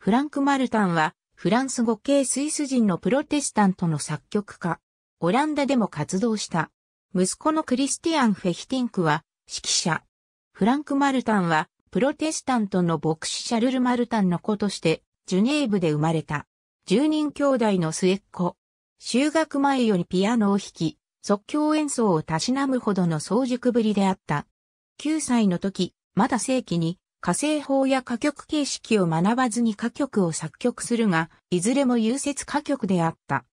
フランク・マルタンは、フランス語系スイス人のプロテスタントの作曲家。オランダでも活動した。息子のクリスティアン・フェヒティンクは、指揮者。フランク・マルタンは、プロテスタントの牧師シャルル・マルタンの子として、ジュネーブで生まれた。10人兄弟の末っ子。修学前よりピアノを弾き、即興演奏をたしなむほどの早熟ぶりであった。9歳の時、まだ正規に歌声法や歌曲形式を学ばずに歌曲を作曲するが、いずれも優説歌曲であった。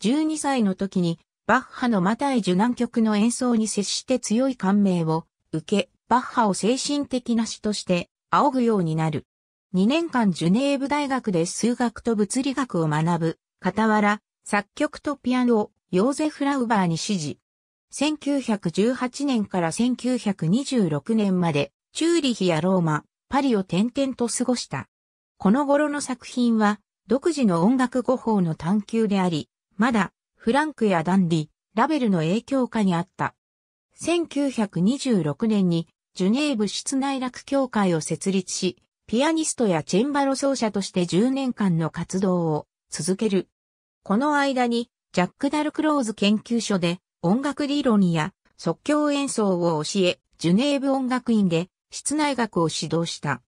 12歳の時に、バッハのマタイ受難曲の演奏に接して強い感銘を受け、バッハを精神的な詩として仰ぐようになる。2年間ジュネーブ大学で数学と物理学を学ぶ、傍ら、作曲とピアノをヨーゼフ・ラウバーに指示。1918年から1926年までチューリヒやローマ、パリを転々と過ごした。この頃の作品は、独自の音楽語法の探求であり、まだ、フランクやダンディ、ラベルの影響下にあった。1926年に、ジュネーブ室内楽協会を設立し、ピアニストやチェンバロ奏者として10年間の活動を続ける。この間に、ジャック・ダルクローズ研究所で音楽理論や即興演奏を教え、ジュネーブ音楽院で室内学を指導した。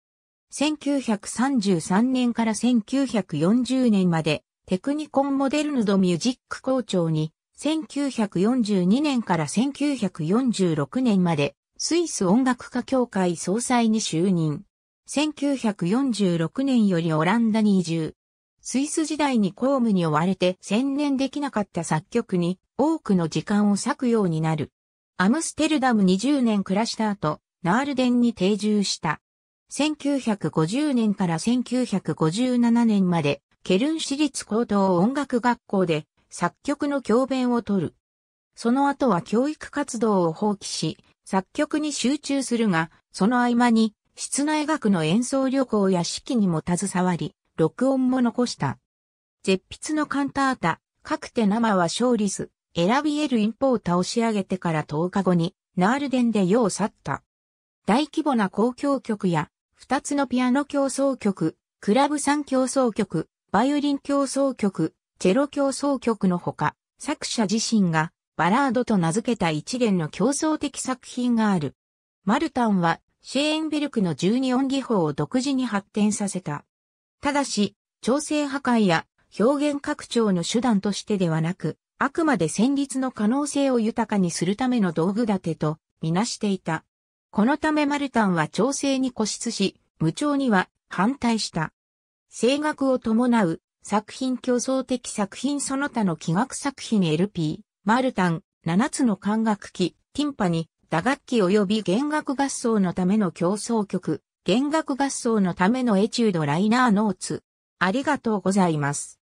1933年から1940年までテクニコンモデルヌドミュージック校長に1942年から1946年までスイス音楽家協会総裁に就任。1946年よりオランダに移住。スイス時代に公務に追われて専念できなかった作曲に多くの時間を割くようになる。アムステルダム20年暮らした後、ナールデンに定住した。1950年から1957年まで、ケルン市立高等音楽学校で作曲の教鞭を取る。その後は教育活動を放棄し、作曲に集中するが、その合間に、室内楽の演奏旅行や式にも携わり、録音も残した。絶筆のカンタータ、各て、生は勝利ス、選び得るインポを倒し上げてから10日後に、ナールデンで世を去った。大規模な交響曲や、二つのピアノ競争曲、クラブ3競争曲、バイオリン競争曲、チェロ競争曲のほか、作者自身がバラードと名付けた一連の競争的作品がある。マルタンはシェーンベルクの12音技法を独自に発展させた。ただし、調整破壊や表現拡張の手段としてではなく、あくまで旋律の可能性を豊かにするための道具立てとみなしていた。このためマルタンは調整に固執し、無調には反対した。声楽を伴う作品競争的作品その他の器楽作品 LP、マルタン、7つの管楽器、ティンパニ、打楽器及び弦楽合奏のための競争曲、弦楽合奏のためのエチュードライナーノーツ。ありがとうございます。